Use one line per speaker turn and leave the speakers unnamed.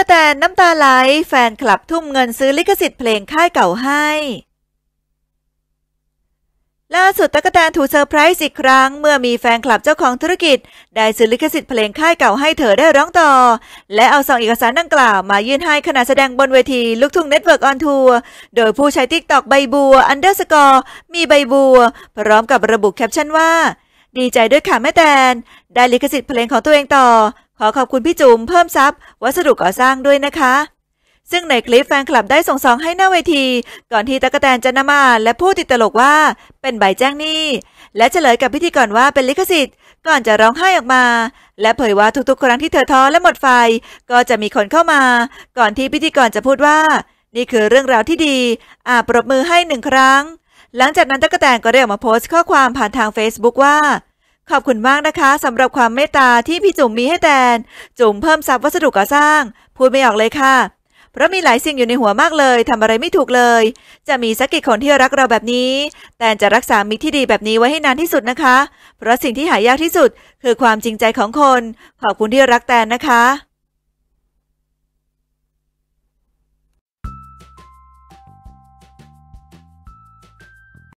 กแตนน้ำตาไหลแฟนคลับทุ่มเงินซื้อลิขสิทธิ์เพลงค่ายเก่าให้ ล่าสุดตะกแตนถูกเซอร์ไพรส์อีกครั้งเมื่อมีแฟนคลับเจ้าของธุรกิจ ได้ซื้อลิขสิทธิ์เพลงค่ายเก่าให้เธอได้ร้องต่อ และเอาซองเอกสารดังกล่าว มายื่นให้ขณะแสดงบนเวทีลูกทุ่งเน็ตเวิร์กออนทัวร์โดยผู้ใช้ทิกตอกใบบัวอันเดอร์สกอร์มีใบบัวพร้อมกับระบุแคปชั่นว่าดีใจด้วยค่ะแม่แตนได้ลิขสิทธิ์เพลงของตัวเองต่อ ขอขอบคุณพี่จุ๋มเพิ่มทรัพย์ วัสดุก่อสร้างด้วยนะคะ ซึ่งในคลิปแฟนคลับได้ส่งซองให้หน้าเวที ก่อนที่ตะกแตนจะนำมาและพูดติดตลกว่าเป็นใบแจ้งหนี้ และเฉลยกับพิธีกรว่าเป็นลิขสิทธิ์ ก่อนจะร้องไห้ออกมา และเผยว่าทุกๆ ครั้งที่เธอท้อและหมดไฟก็จะมีคนเข้ามา ก่อนที่พิธีกรจะพูดว่า นี่คือเรื่องราวที่ดีอาปรบมือให้หนึ่งครั้ง หลังจากนั้นตะกแตนก็ได้ออกมาโพสต์ข้อความผ่านทาง Facebook ว่าขอบคุณมากนะคะสำหรับความเมตตาที่พี่จุ๋มมีให้แตนจุ๋มเพิ่มทรัพย์วัสดุก่อสร้าง พูดไม่ออกเลยค่ะ เพราะมีหลายสิ่งอยู่ในหัวมากเลยทำอะไรไม่ถูกเลย จะมีสักกี่คนที่รักเราแบบนี้ แตนจะรักษามิตรที่ดีแบบนี้ไว้ให้นานที่สุดนะคะ เพราะสิ่งที่หายากที่สุด คือความจริงใจของคน ขอบคุณที่รักแตนนะคะ